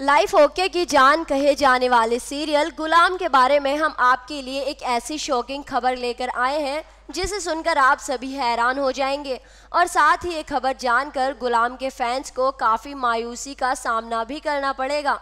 life okay की जान कहे जाने वाले सीरियल गुलाम के बारे में हम आपके लिए एक ऐसी शॉकिंग खबर लेकर आए हैं जिसे सुनकर आप सभी हैरान हो जाएंगे और साथ ही ये खबर जानकर गुलाम के फैंस को काफ़ी मायूसी का सामना भी करना पड़ेगा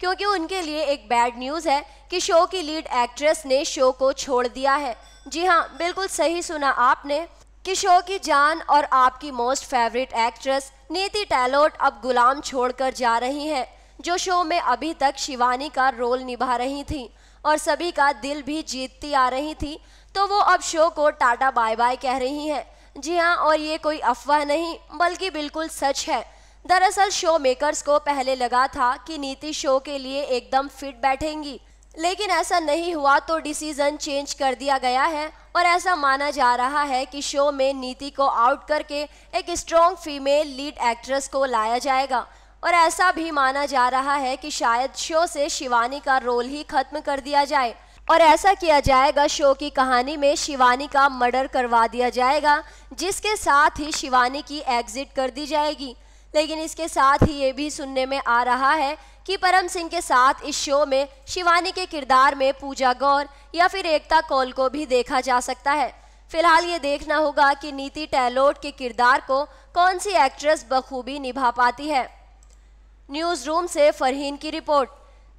क्योंकि उनके लिए एक बैड न्यूज़ है कि शो की लीड एक्ट्रेस ने शो को छोड़ दिया है जी हाँ बिल्कुल सही सुना आपने कि शो की जान और आपकी मोस्ट फेवरेट एक्ट्रेस नीति टैलोट अब गुलाम छोड़कर जा रही हैं जो शो में अभी तक शिवानी का रोल निभा रही थी और सभी का दिल भी जीतती आ रही थी तो वो अब शो को टाटा बाय बाय कह रही हैं जी हाँ और ये कोई अफवाह नहीं बल्कि बिल्कुल सच है दरअसल शो मेकर्स को पहले लगा था कि नीति शो के लिए एकदम फिट बैठेंगी लेकिन ऐसा नहीं हुआ तो डिसीजन चेंज कर दिया गया है और ऐसा माना जा रहा है कि शो में नीति को आउट करके एक स्ट्रॉन्ग फीमेल लीड एक्ट्रेस को लाया जाएगा और ऐसा भी माना जा रहा है कि शायद शो से शिवानी का रोल ही खत्म कर दिया जाए और ऐसा किया जाएगा शो की कहानी में शिवानी का मर्डर करवा दिया जाएगा जिसके साथ ही शिवानी की एग्जिट कर दी जाएगी लेकिन इसके साथ ही ये भी सुनने में आ रहा है कि परम सिंह के साथ इस शो में शिवानी के किरदार में पूजा गौर या फिर एकता कौल को भी देखा जा सकता है फिलहाल ये देखना होगा कि नीति टैलोट के किरदार को कौन सी एक्ट्रेस बखूबी निभा पाती है न्यूज रूम से फरहीन की रिपोर्ट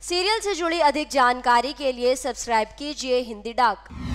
सीरियल से जुड़ी अधिक जानकारी के लिए सब्सक्राइब कीजिए हिंदी डाक